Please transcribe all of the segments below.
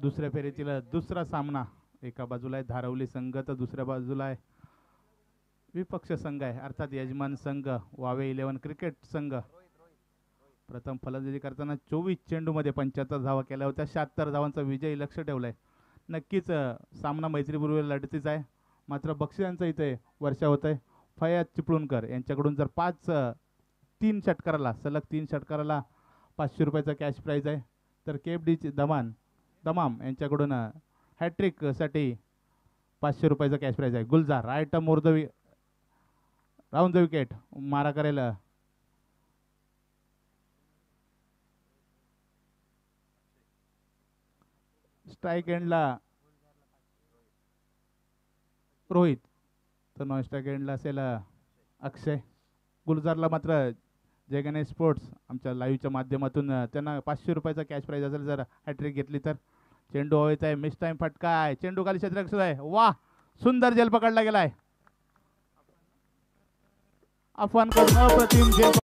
दुसऱ्या फेरीतील दुसरा सामना एका बाजूला आहे धारवली संघ तर दुसऱ्या बाजूला आहे विपक्ष संघ आहे अर्थात यजमान संघ वावे इलेव्हन क्रिकेट संघ प्रथम फलंदाजी करताना चोवीस चेंडूमध्ये पंच्याहत्तर धावा केल्या होत्या शहात्तर धावांचा विजय लक्ष ठेवला आहे नक्कीच सामना मैत्रीपूर्वी लढतीच आहे मात्र बक्षिसांचं इथे वर्षा होत आहे फयात चिपळूणकर यांच्याकडून जर पाच तीन षटकाराला सलग तीन षटकाराला पाचशे रुपयाचा कॅश प्राईज आहे तर केप दमान दमान तमाम यांच्याकडून साठी पाचशे रुपयाचा कॅश प्राईज आहे गुलजार राईट मोर द वि द विकेट मारा करेल स्ट्राईक एंडला रोहित तर नॉन स्ट्राईक एंडला असेल अक्षय गुलजारला मात्र जय स्पोर्ट्स आमच्या लाईव्हच्या माध्यमातून त्यांना पाचशे रुपयाचा कॅश प्राईज असेल जर हॅट्रिक घेतली तर चेंडू हवेचा आहे मिस टाइम फटका आहे चेंडू खाली क्षेत्र आहे वा सुंदर जेल पकडला गेलाय अफवान अप्रतिम जेल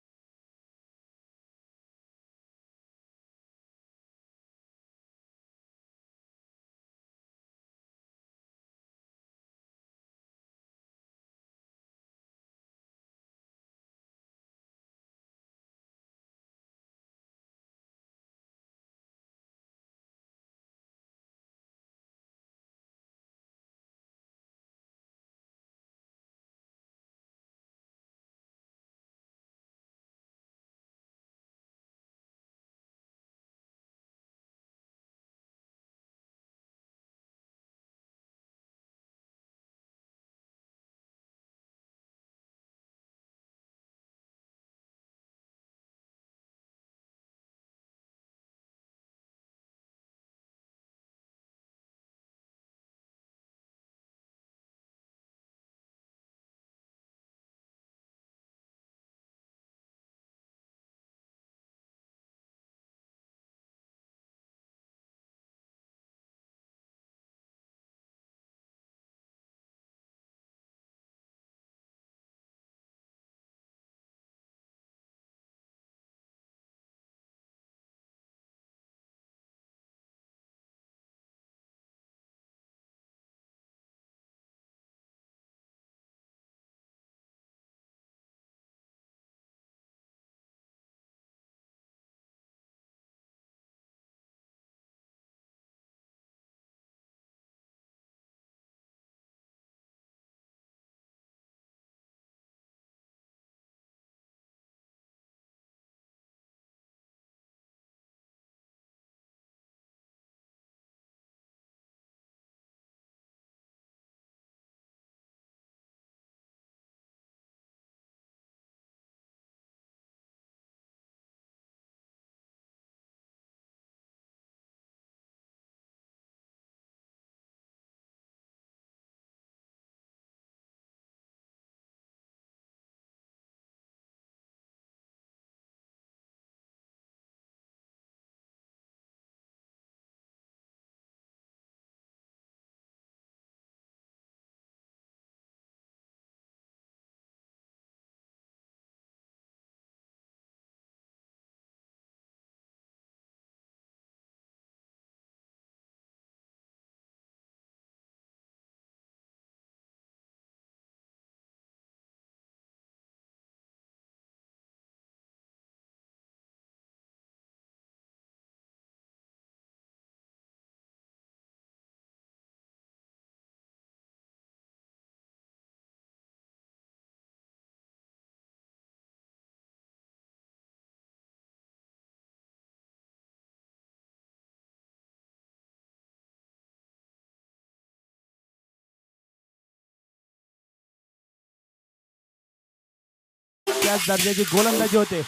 याच दर्जाची गोलंदाजी होते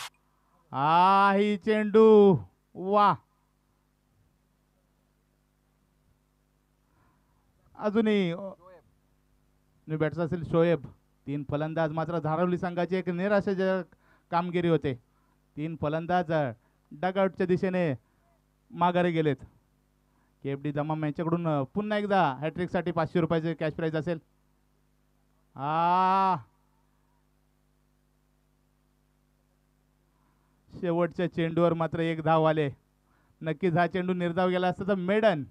आई ही चेंडू वा अजूनही बॅटचा असेल शोएब तीन फलंदाज मात्र धारावली संघाची एक निराशाजनक कामगिरी होते तीन फलंदाज डगआउटच्या दिशेने माघारी गेलेत केफ डी दमाम यांच्याकडून पुन्हा एकदा हॅट्रिकसाठी पाचशे रुपयाचे कॅश प्राईज असेल आ शेवटच्या चेंडूवर मात्र एक धाव आले नक्कीच हा चेंडू निर्धाव गेला असता तर मेडन